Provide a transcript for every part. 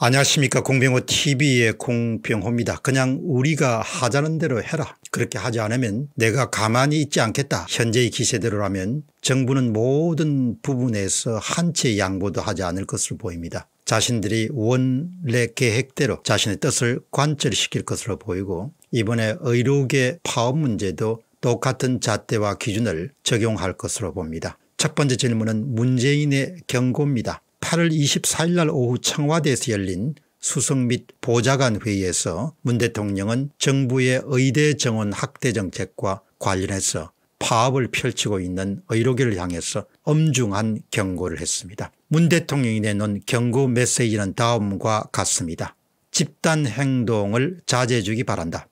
안녕하십니까 공병호 tv의 공병호입니다. 그냥 우리가 하자는 대로 해라. 그렇게 하지 않으면 내가 가만히 있지 않겠다. 현재의 기세대로라면 정부는 모든 부분에서 한치 의 양보도 하지 않을 것으로 보입니다. 자신들이 원래 계획대로 자신의 뜻을 관철시킬 것으로 보이고 이번에 의료계 파업 문제도 똑같은 잣대와 기준을 적용할 것으로 봅니다. 첫 번째 질문은 문재인의 경고입니다. 8월 24일 날 오후 청와대에서 열린 수석 및 보좌관 회의에서 문 대통령은 정부의 의대 정원 확대 정책과 관련해서 파업을 펼치고 있는 의료계를 향해서 엄중한 경고를 했습니다. 문 대통령이 내놓은 경고 메시지는 다음과 같습니다. 집단 행동을 자제해 주기 바란다.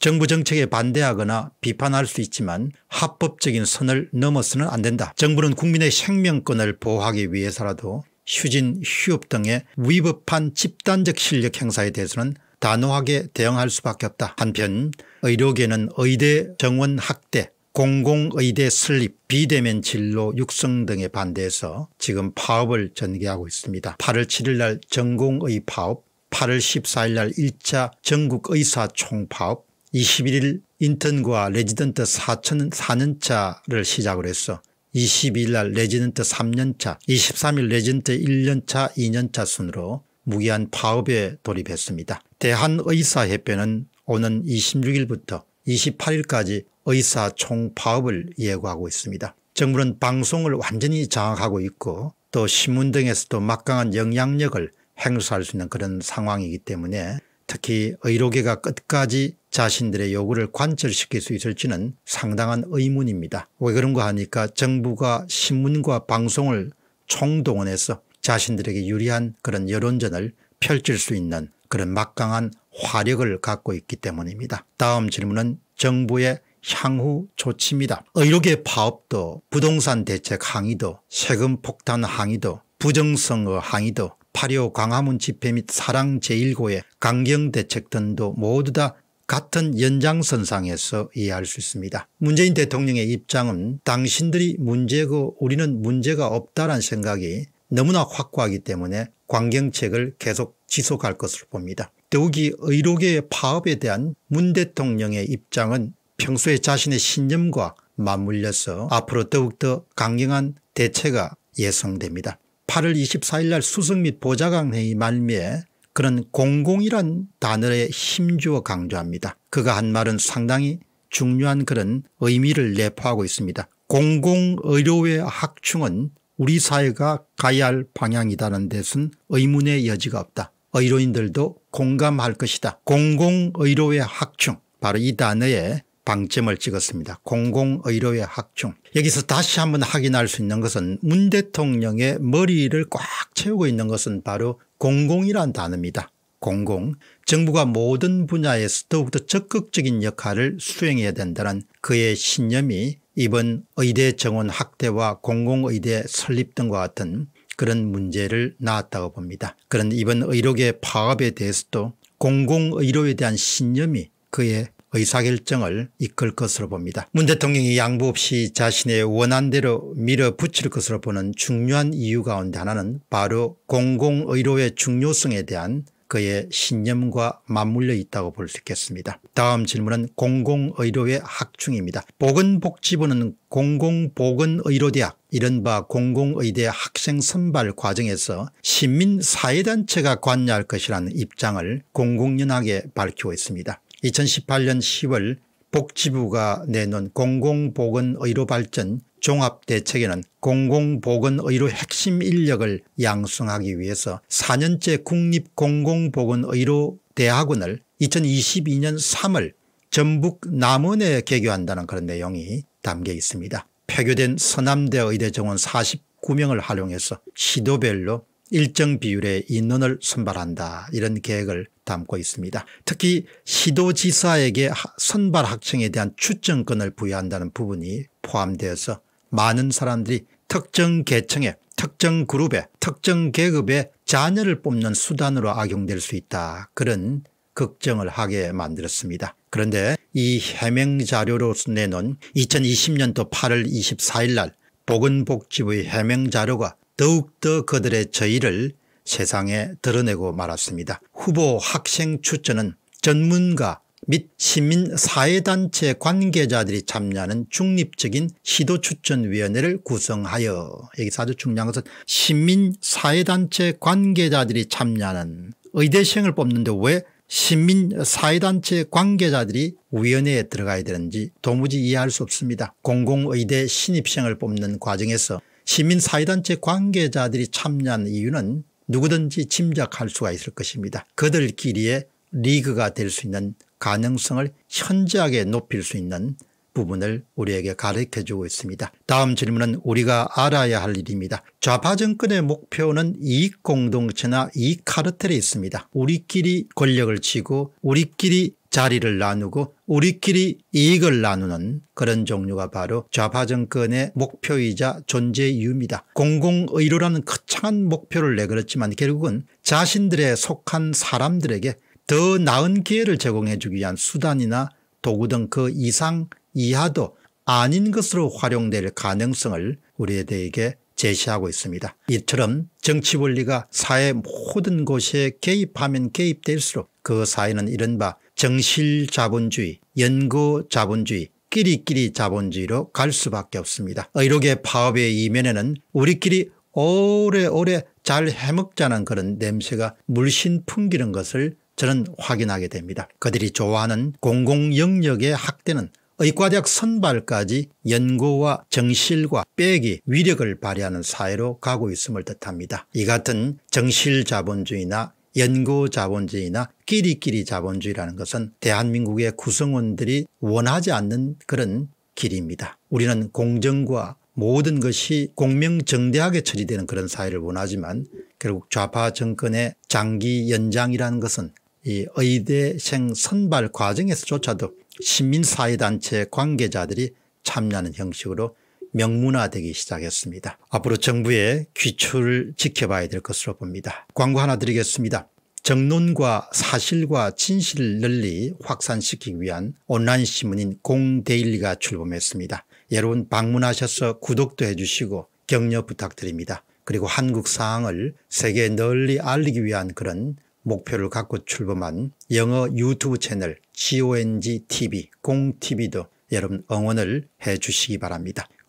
정부 정책에 반대하거나 비판할 수 있지만 합법적인 선을 넘어서는 안 된다. 정부는 국민의 생명권을 보호하기 위해서라도 휴진 휴업 등의 위법한 집단적 실력 행사에 대해서는 단호하게 대응할 수밖에 없다. 한편 의료계는 의대 정원 확대 공공의대 설립 비대면 진로 육성 등에 반대해서 지금 파업을 전개하고 있습니다. 8월 7일 날 전공의 파업 8월 14일 날 1차 전국의사 총파업 21일 인턴과 레지던트 4천 4년차를 시작을로 해서 22일 날 레지던트 3년차, 23일 레지던트 1년차, 2년차 순으로 무기한 파업에 돌입했습니다. 대한의사협회는 오는 26일부터 28일까지 의사 총파업을 예고하고 있습니다. 정부는 방송을 완전히 장악하고 있고 또 신문 등에서도 막강한 영향력을 행사할 수 있는 그런 상황이기 때문에 특히 의료계가 끝까지 자신들의 요구를 관철시킬 수 있을지는 상당한 의문입니다. 왜 그런가 하니까 정부가 신문과 방송을 총동원해서 자신들에게 유리한 그런 여론전을 펼칠 수 있는 그런 막강한 화력을 갖고 있기 때문입니다. 다음 질문은 정부의 향후 조치입니다. 의료계 파업도 부동산 대책 항의도 세금 폭탄 항의도 부정선거 항의도 파리오 광화문 집회 및 사랑 제1고의 강경대책 등도 모두 다 같은 연장선상에서 이해할 수 있습니다. 문재인 대통령의 입장은 당신들이 문제고 그 우리는 문제가 없다는 생각이 너무나 확고하기 때문에 관경책을 계속 지속할 것으로 봅니다. 더욱이 의료계의 파업에 대한 문 대통령의 입장은 평소에 자신의 신념과 맞물려서 앞으로 더욱더 강경한 대체가 예상됩니다. 8월 24일 날 수석 및 보좌관 회의 말미에 그는 공공이란 단어에 힘주어 강조합니다. 그가 한 말은 상당히 중요한 그런 의미를 내포하고 있습니다. 공공의료의 학충은 우리 사회가 가야 할 방향이라는 데선 의문의 여지가 없다. 의료인들도 공감할 것이다. 공공의료의 학충 바로 이 단어에 방점을 찍었습니다. 공공의료의 학충. 여기서 다시 한번 확인할 수 있는 것은 문 대통령의 머리를 꽉 채우고 있는 것은 바로 공공이란 단어입니다. 공공, 정부가 모든 분야에서 더욱더 적극적인 역할을 수행해야 된다는 그의 신념이 이번 의대 정원 확대와 공공의대 설립 등과 같은 그런 문제를 낳았다고 봅니다. 그런 이번 의료계 파업에 대해서도 공공의료에 대한 신념이 그의 의사결정을 이끌 것으로 봅니다. 문 대통령이 양보 없이 자신의 원한대로 밀어붙일 것으로 보는 중요한 이유 가운데 하나는 바로 공공의료의 중요성에 대한 그의 신념과 맞물려 있다고 볼 수 있겠습니다. 다음 질문은 공공의료의 학중입니다. 보건복지부는 공공보건의료대학 이른바 공공의대 학생 선발 과정에서 시민사회단체가 관여할 것이라는 입장을 공공연하게 밝히고 있습니다. 2018년 10월 복지부가 내놓은 공공보건의료발전 종합대책에는 공공보건의료 핵심 인력을 양성하기 위해서 4년째 국립공공보건의료대학원을 2022년 3월 전북 남원에 개교한다는 그런 내용이 담겨 있습니다. 폐교된 서남대 의대 정원 49명을 활용해서 시도별로 일정 비율의 인원을 선발한다 이런 계획을 담고 있습니다. 특히 시도지사에게 선발 학생에 대한 추천권을 부여한다는 부분이 포함되어서 많은 사람들이 특정 계층에 특정 그룹에 특정 계급에 자녀를 뽑는 수단으로 악용될 수 있다 그런 걱정을 하게 만들었습니다. 그런데 이 해명 자료로 내놓은 2020년도 8월 24일 날 보건복지부의 해명 자료가 더욱더 그들의 저의를 세상에 드러내고 말았습니다. 후보 학생 추천은 전문가 및 시민사회단체 관계자들이 참여하는 중립적인 시도추천위원회를 구성하여 여기서 아주 중요한 것은 시민사회단체 관계자들이 참여하는 의대생을 뽑는데 왜 시민사회단체 관계자들이 위원회에 들어가야 되는지 도무지 이해할 수 없습니다. 공공의대 신입생을 뽑는 과정에서 시민사회단체 관계자들이 참여한 이유는 누구든지 짐작할 수가 있을 것입니다. 그들끼리의 리그가 될 수 있는 가능성을 현저하게 높일 수 있는 부분을 우리에게 가르쳐주고 있습니다. 다음 질문은 우리가 알아야 할 일입니다. 좌파 정권의 목표는 이익 공동체나 이익 카르텔에 있습니다. 우리끼리 권력을 쥐고 우리끼리 자리를 나누고 우리끼리 이익을 나누는 그런 종류가 바로 좌파 정권의 목표이자 존재 이유입니다. 공공의료라는 거창한 목표를 내걸었지만 결국은 자신들의 속한 사람들에게 더 나은 기회를 제공해 주기 위한 수단이나 도구 등 그 이상 이하도 아닌 것으로 활용될 가능성을 우리에게 제시하고 있습니다. 이처럼 정치 원리가 사회 모든 곳에 개입하면 개입될수록 그 사회는 이른바 정실자본주의, 연구자본주의, 끼리끼리 자본주의로 갈 수밖에 없습니다. 의료계 파업의 이면에는 우리끼리 오래오래 잘 해먹자는 그런 냄새가 물씬 풍기는 것을 저는 확인하게 됩니다. 그들이 좋아하는 공공영역의 학대는 의과대학 선발까지 연구와 정실과 빼기 위력을 발휘하는 사회로 가고 있음을 뜻합니다. 이 같은 정실자본주의나 연구 자본주의나 끼리끼리 자본주의라는 것은 대한민국의 구성원들이 원하지 않는 그런 길입니다. 우리는 공정과 모든 것이 공명정대하게 처리되는 그런 사회를 원하지만 결국 좌파 정권의 장기 연장이라는 것은 이 의대생 선발 과정에서조차도 시민사회단체 관계자들이 참여하는 형식으로 명문화되기 시작했습니다. 앞으로 정부의 귀추를 지켜봐야 될 것으로 봅니다. 광고 하나 드리겠습니다. 정론과 사실과 진실을 널리 확산시키기 위한 온라인 신문인 공데일리가 출범했습니다. 여러분 방문하셔서 구독도 해주시고 격려 부탁드립니다. 그리고 한국 사항을 세계 에 널리 알리기 위한 그런 목표를 갖고 출범한 영어 유튜브 채널 GONG TV 공TV도 여러분 응원을 해 주시기 바랍니다.